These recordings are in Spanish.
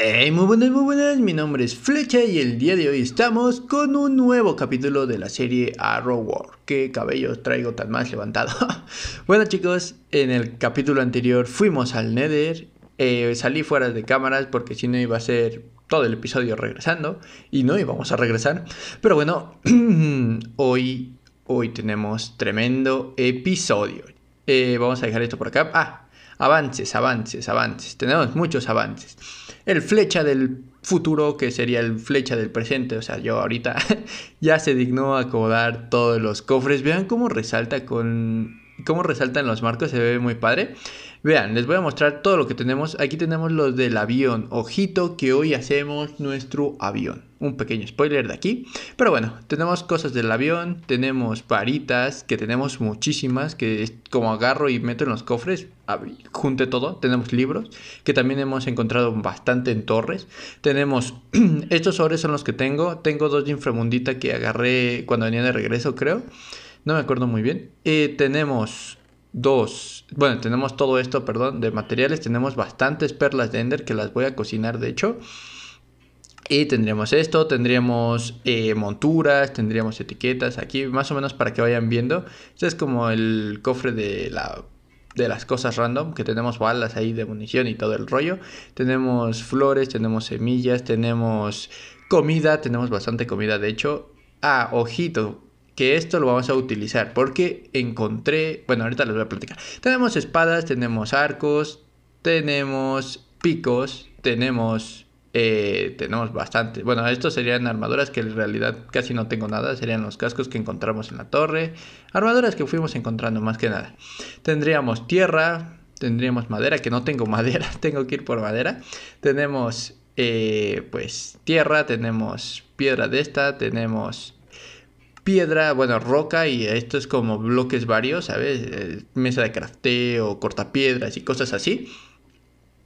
Hey, muy buenas, muy buenas, mi nombre es Flecha y el día de hoy estamos con un nuevo capítulo de la serie Arrow War. Qué cabello traigo tan más levantado. bueno chicos, en el capítulo anterior fuimos al Nether, eh, salí fuera de cámaras porque si no iba a ser todo el episodio regresando y no íbamos a regresar. Pero bueno, hoy, hoy tenemos tremendo episodio. Eh, vamos a dejar esto por acá. Ah, Avances, avances, avances. Tenemos muchos avances. El flecha del futuro, que sería el flecha del presente, o sea, yo ahorita ya se dignó a acomodar todos los cofres. Vean cómo resalta con... cómo resaltan los marcos, se ve muy padre. Vean, les voy a mostrar todo lo que tenemos. Aquí tenemos los del avión. Ojito que hoy hacemos nuestro avión. Un pequeño spoiler de aquí. Pero bueno, tenemos cosas del avión. Tenemos varitas, que tenemos muchísimas. Que es como agarro y meto en los cofres. Junte todo. Tenemos libros, que también hemos encontrado bastante en torres. Tenemos... estos sobres son los que tengo. Tengo dos de inframundita que agarré cuando venía de regreso, creo. No me acuerdo muy bien. Eh, tenemos dos, bueno, tenemos todo esto, perdón, de materiales, tenemos bastantes perlas de Ender que las voy a cocinar, de hecho. Y tendríamos esto, tendríamos eh, monturas, tendríamos etiquetas aquí, más o menos para que vayan viendo. Este es como el cofre de, la, de las cosas random, que tenemos balas ahí de munición y todo el rollo. Tenemos flores, tenemos semillas, tenemos comida, tenemos bastante comida de hecho. Ah, ojito, que esto lo vamos a utilizar porque encontré, bueno, ahorita les voy a platicar. Tenemos espadas, tenemos arcos, tenemos picos, tenemos eh, tenemos bastante. Bueno, estos serían armaduras que en realidad casi no tengo nada. Serían los cascos que encontramos en la torre. Armaduras que fuimos encontrando más que nada. Tendríamos tierra. Tendríamos madera, que no tengo madera. Tengo que ir por madera. Tenemos, eh, pues, tierra. Tenemos piedra de esta. Tenemos piedra, bueno, roca y esto es como bloques varios, ¿sabes? Eh, mesa de crafteo, cortapiedras y cosas así.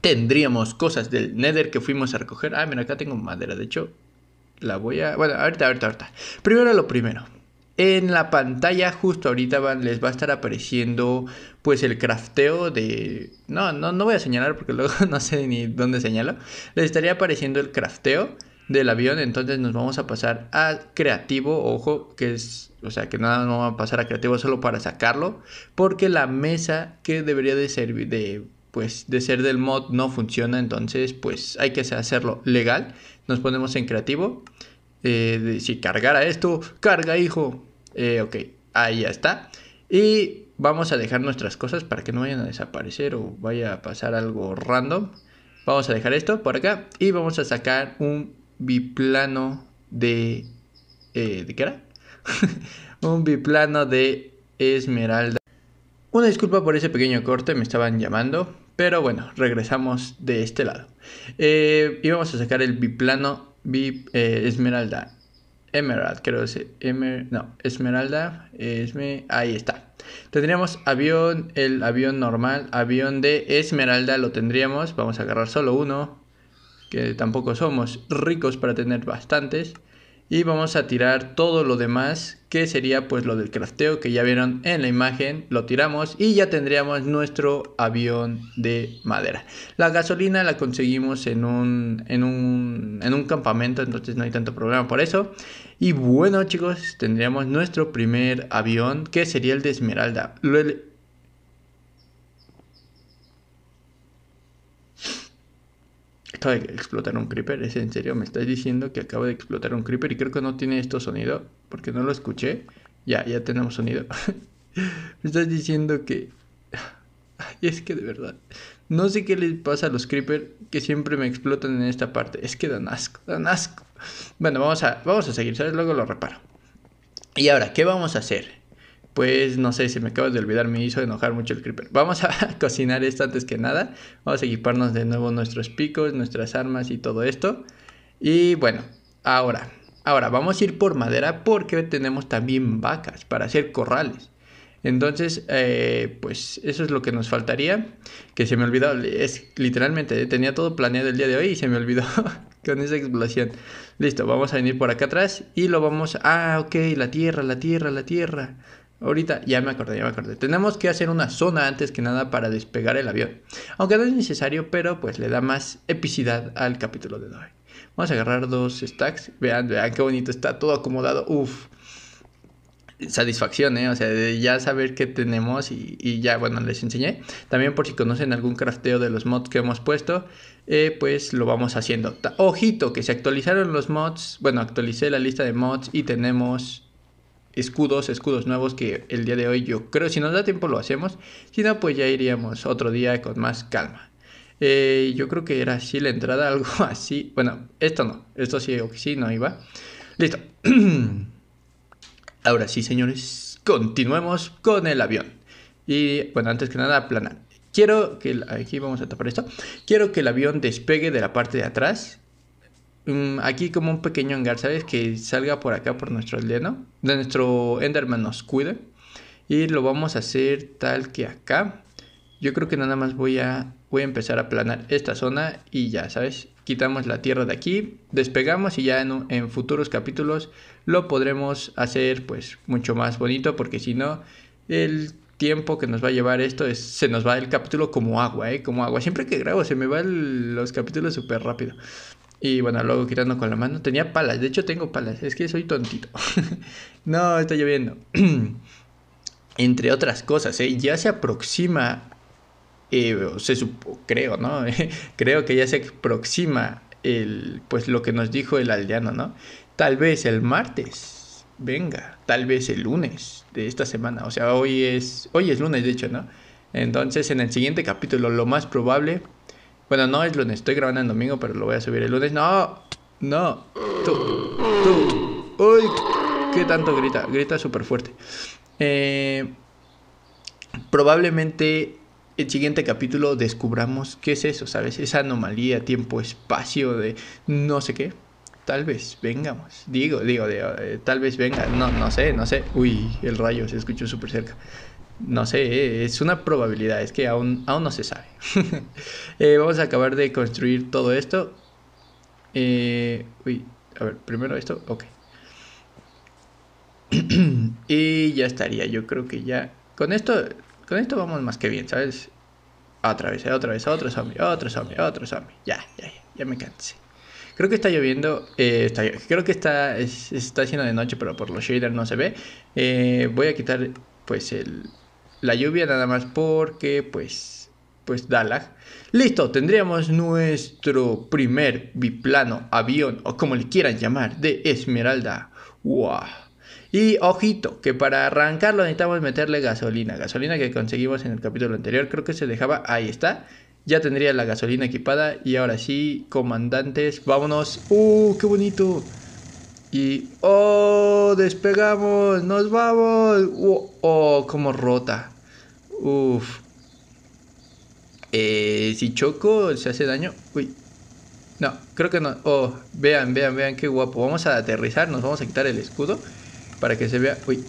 Tendríamos cosas del Nether que fuimos a recoger. Ah, mira, acá tengo madera, de hecho, la voy a... Bueno, ahorita, ahorita, ahorita. Primero lo primero. En la pantalla justo ahorita les va a estar apareciendo pues el crafteo de... No, no, no voy a señalar porque luego no sé ni dónde señalo. Les estaría apareciendo el crafteo del avión, entonces nos vamos a pasar a creativo, ojo, que es, o sea, que nada no va a pasar a creativo solo para sacarlo, porque la mesa que debería de ser de pues de ser del mod no funciona, entonces pues hay que hacerlo legal. Nos ponemos en creativo. Eh, si cargara esto, carga hijo. Eh, ok, ahí ya está. Y vamos a dejar nuestras cosas para que no vayan a desaparecer o vaya a pasar algo random. Vamos a dejar esto por acá y vamos a sacar un biplano de... Eh, ¿De qué era? un biplano de esmeralda. Una disculpa por ese pequeño corte, me estaban llamando, pero bueno, regresamos de este lado. Eh, y íbamos a sacar el biplano bi, eh, esmeralda. Emerald, creo que es. no, esmeralda. Esme, ahí está. Tendríamos avión, el avión normal, avión de esmeralda lo tendríamos. Vamos a agarrar solo uno que tampoco somos ricos para tener bastantes. Y vamos a tirar todo lo demás, que sería pues lo del crafteo que ya vieron en la imagen, lo tiramos y ya tendríamos nuestro avión de madera. La gasolina la conseguimos en un, en un, en un campamento, entonces no hay tanto problema por eso. Y bueno chicos, tendríamos nuestro primer avión, que sería el de Esmeralda. acaba de explotar un creeper. ¿Es en serio? ¿Me estás diciendo que acaba de explotar un creeper? Y creo que no tiene esto sonido, porque no lo escuché. Ya, ya tenemos sonido. me estás diciendo que... Y es que de verdad, no sé qué les pasa a los creeper que siempre me explotan en esta parte. Es que dan asco, dan asco. Bueno, vamos a, vamos a seguir, ¿sabes? Luego lo reparo. Y ahora, ¿qué vamos a hacer? pues no sé, se me acaba de olvidar, me hizo enojar mucho el creeper. Vamos a cocinar esto antes que nada. Vamos a equiparnos de nuevo nuestros picos, nuestras armas y todo esto. Y bueno, ahora, ahora vamos a ir por madera porque tenemos también vacas para hacer corrales. Entonces, eh, pues eso es lo que nos faltaría. Que se me olvidó, es literalmente, eh, tenía todo planeado el día de hoy y se me olvidó con esa explosión. Listo, vamos a venir por acá atrás y lo vamos. Ah, ok, la tierra, la tierra, la tierra. Ahorita ya me acordé, ya me acordé. Tenemos que hacer una zona antes que nada para despegar el avión. Aunque no es necesario, pero pues le da más epicidad al capítulo de hoy. Vamos a agarrar dos stacks. Vean, vean qué bonito está todo acomodado. Uf. Satisfacción, ¿eh? O sea, de ya saber qué tenemos y, ya, bueno, les enseñé. También por si conocen algún crafteo de los mods que hemos puesto, eh, pues lo vamos haciendo. Ojito, que se actualizaron los mods. Bueno, actualicé la lista de mods y tenemos escudos, escudos nuevos que el día de hoy yo creo si nos da tiempo lo hacemos, si no pues ya iríamos otro día con más calma. Eh, yo creo que era así la entrada, algo así. Bueno, esto no, esto sí, o sí no iba. Listo. Ahora sí, señores, continuemos con el avión. Y bueno, antes que nada, aplanar. Quiero que aquí vamos a tapar esto. Quiero que el avión despegue de la parte de atrás Mm, aquí como un pequeño hangar, ¿sabes? Que salga por acá por nuestro aldeano, de nuestro Enderman nos cuide. Y lo vamos a hacer tal que acá. Yo creo que nada más voy a, voy a empezar a planar esta zona y ya, ¿sabes? Quitamos la tierra de aquí, despegamos y ya en, futuros capítulos lo podremos hacer pues mucho más bonito porque si no el tiempo que nos va a llevar esto se nos va el capítulo como agua, ¿eh? Como agua. Siempre que grabo se me van los capítulos súper rápido. Y bueno, luego quitando con la mano. Tenía palas, de hecho tengo palas, es que soy tontito. no, está lloviendo. Entre otras cosas, ¿eh? ya se aproxima, eh, se creo, ¿no? creo que ya se aproxima el, pues lo que nos dijo el aldeano, ¿no? Tal vez el martes, venga, tal vez el lunes de esta semana. O sea, hoy es, hoy es lunes, de hecho, ¿no? Entonces, en el siguiente capítulo, lo más probable bueno, no es lunes, estoy grabando el domingo, pero lo voy a subir el lunes. No, no, tú, tú, uy, qué tanto grita, grita súper fuerte. Eh, probablemente el siguiente capítulo descubramos qué es eso, ¿sabes? Esa anomalía, tiempo, espacio, de no sé qué. Tal vez vengamos. Digo, digo, de eh, tal vez venga. No, no sé, no sé. Uy, el rayo se escuchó súper cerca no sé, es una probabilidad, es que aún, aún no se sabe. Eh, vamos a acabar de construir todo esto. Eh, uy, a ver, primero esto, ok. y ya estaría, yo creo que ya... Con esto, con esto vamos más que bien, ¿sabes? Otra vez, otra vez, otro zombie, otro zombie, otro zombie. Ya, ya, ya, ya me cansé. Creo que está lloviendo, eh, creo que está, está haciendo de noche, pero por los shaders no se ve. voy a quitar pues el, la lluvia nada más porque pues pues Dalag. Listo, tendríamos nuestro primer biplano, avión o como le quieran llamar, de Esmeralda. ¡Wow! Y ojito, que para arrancarlo necesitamos meterle gasolina. Gasolina que conseguimos en el capítulo anterior, creo que se dejaba, ahí está. Ya tendría la gasolina equipada y ahora sí, comandantes, vámonos. ¡Uh, qué bonito! Y, oh, despegamos, nos vamos. Oh, como rota. Uff Eh, si choco, se hace daño. Uy. No, creo que no. Oh, vean, vean, vean qué guapo. Vamos a aterrizar, nos vamos a quitar el escudo para que se vea. Uy.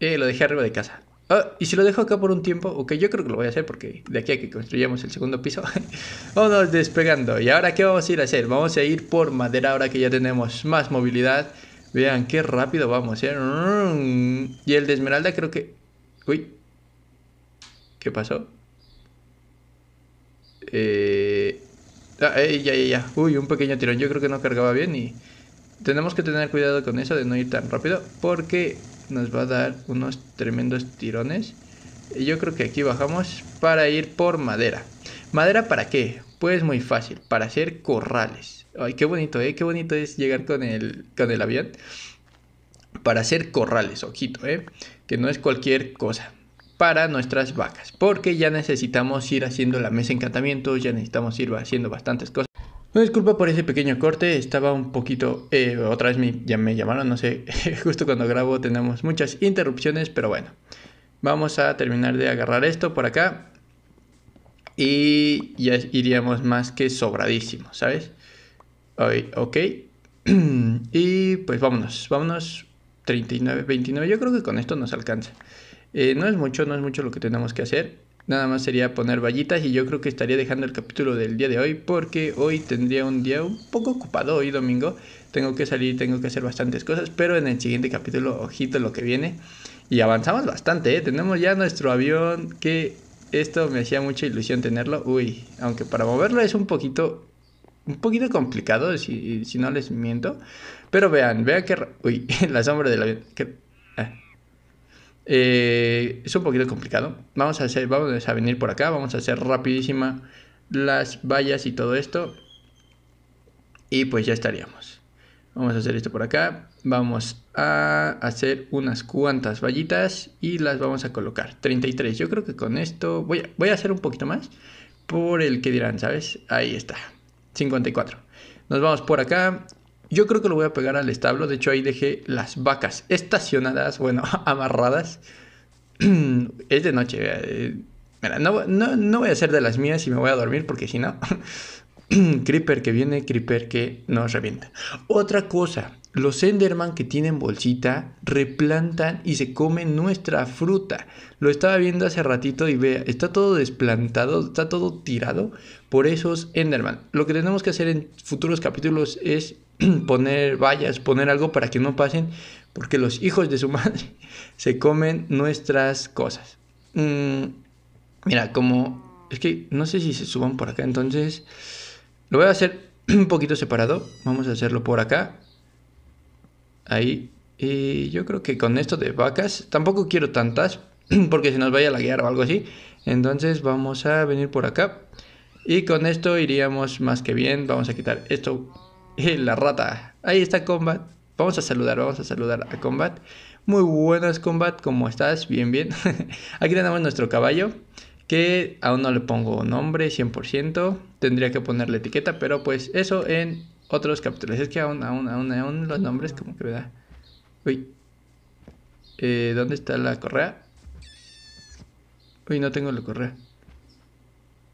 Eh, lo dejé arriba de casa. Ah, y si lo dejo acá por un tiempo, ok, yo creo que lo voy a hacer porque de aquí a que construyamos el segundo piso, vamos despegando. ¿Y ahora qué vamos a ir a hacer? Vamos a ir por madera ahora que ya tenemos más movilidad. Vean qué rápido vamos, ¿eh? Mm. Y el de esmeralda creo que... Uy. ¿Qué pasó? Eh... Ah, eh, ya, ya, ya. Uy, un pequeño tirón. Yo creo que no cargaba bien y... Tenemos que tener cuidado con eso de no ir tan rápido porque nos va a dar unos tremendos tirones. Y yo creo que aquí bajamos para ir por madera. ¿Madera para qué? Pues muy fácil, para hacer corrales. Ay, qué bonito, ¿eh? Qué bonito es llegar con el, con el avión. Para hacer corrales, ojito, ¿eh? Que no es cualquier cosa. Para nuestras vacas. Porque ya necesitamos ir haciendo la mesa de ya necesitamos ir haciendo bastantes cosas disculpa por ese pequeño corte, estaba un poquito, eh, otra vez me, ya me llamaron, no sé, justo cuando grabo tenemos muchas interrupciones, pero bueno, vamos a terminar de agarrar esto por acá y ya iríamos más que sobradísimo, ¿sabes? Ok, y pues vámonos, vámonos, 39, 29, yo creo que con esto nos alcanza. Eh, no es mucho, no es mucho lo que tenemos que hacer, Nada más sería poner vallitas y yo creo que estaría dejando el capítulo del día de hoy porque hoy tendría un día un poco ocupado, hoy domingo tengo que salir, tengo que hacer bastantes cosas, pero en el siguiente capítulo, ojito lo que viene. Y avanzamos bastante, ¿eh? tenemos ya nuestro avión que esto me hacía mucha ilusión tenerlo. Uy, aunque para moverlo es un poquito un poquito complicado si, no les miento, pero vean, vean que uy, la sombra del avión, que eh, es un poquito complicado. Vamos a, hacer, vamos a venir por acá, vamos a hacer rapidísima las vallas y todo esto. Y pues ya estaríamos. Vamos a hacer esto por acá. Vamos a hacer unas cuantas vallitas y las vamos a colocar. 33. Yo creo que con esto voy a, voy a hacer un poquito más por el que dirán, ¿sabes? Ahí está. 54. Nos vamos por acá yo creo que lo voy a pegar al establo. De hecho, ahí dejé las vacas estacionadas, bueno, amarradas. es de noche. Eh, no, no, voy a hacer de las mías y me voy a dormir porque si no, Creeper que viene, Creeper que nos revienta. Otra cosa, los Enderman que tienen bolsita replantan y se comen nuestra fruta. Lo estaba viendo hace ratito y vea, está todo desplantado, está todo tirado por esos Enderman. Lo que tenemos que hacer en futuros capítulos es poner vallas, poner algo para que no pasen, porque los hijos de su madre se comen nuestras cosas. Mm, mira, como es que no sé si se suban por acá, entonces lo voy a hacer un poquito separado. Vamos a hacerlo por acá. Ahí. Y yo creo que con esto de vacas, tampoco quiero tantas, porque se nos vaya a laguear o algo así. Entonces vamos a venir por acá. Y con esto iríamos más que bien. Vamos a quitar esto la rata. Ahí está Combat. Vamos a saludar, vamos a saludar a Combat. Muy buenas Combat, ¿cómo estás? Bien, bien. Aquí tenemos nuestro caballo, que aún no le pongo nombre 100%. Tendría que ponerle etiqueta, pero pues eso en otros capítulos. Es que aún, aún, aún, aún los nombres como que me da... Uy. Eh, ¿Dónde está la correa? Uy, no tengo la correa.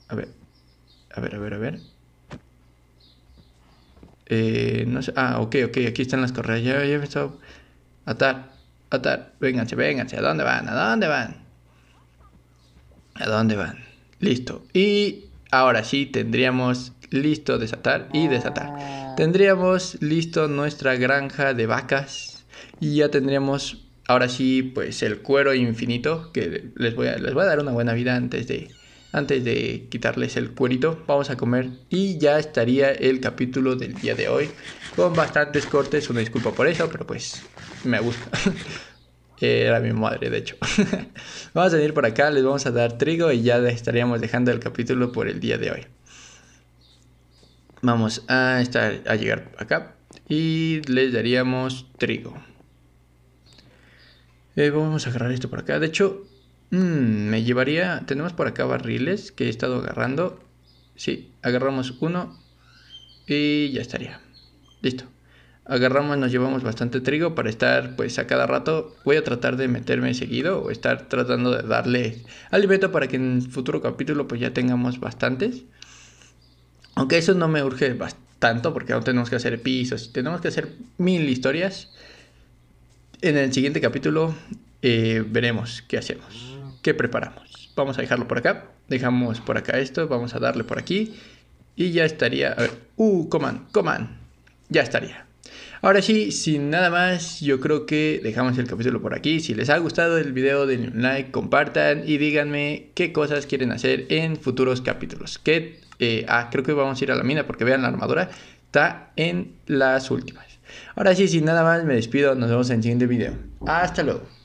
A ver. A ver, a ver, a ver. Eh, no ah, ok, ok, aquí están las correas. Ya, me Atar, atar, vénganse, vénganse. ¿A dónde van? ¿A dónde van? ¿A dónde van? Listo. Y ahora sí tendríamos listo desatar y desatar. Tendríamos listo nuestra granja de vacas y ya tendríamos ahora sí pues el cuero infinito que les voy a, les voy a dar una buena vida antes de antes de quitarles el cuerito, vamos a comer y ya estaría el capítulo del día de hoy. Con bastantes cortes, una disculpa por eso, pero pues me gusta. Era mi madre, de hecho. vamos a venir por acá, les vamos a dar trigo y ya estaríamos dejando el capítulo por el día de hoy. Vamos a, estar, a llegar acá y les daríamos trigo. Eh, vamos a agarrar esto por acá. De hecho, Mm, me llevaría. Tenemos por acá barriles que he estado agarrando. Sí, agarramos uno y ya estaría. Listo. Agarramos, nos llevamos bastante trigo para estar pues a cada rato. Voy a tratar de meterme seguido o estar tratando de darle alimento para que en el futuro capítulo pues ya tengamos bastantes. Aunque eso no me urge tanto porque aún tenemos que hacer pisos, tenemos que hacer mil historias. En el siguiente capítulo eh, veremos qué hacemos que preparamos. Vamos a dejarlo por acá. Dejamos por acá esto. Vamos a darle por aquí. Y ya estaría. A ver. Uh, coman, coman Ya estaría. Ahora sí, sin nada más, yo creo que dejamos el capítulo por aquí. Si les ha gustado el video, denle un like, compartan y díganme qué cosas quieren hacer en futuros capítulos. Que, eh, ah, creo que vamos a ir a la mina porque vean la armadura, está en las últimas. Ahora sí, sin nada más, me despido. Nos vemos en el siguiente video. Hasta luego.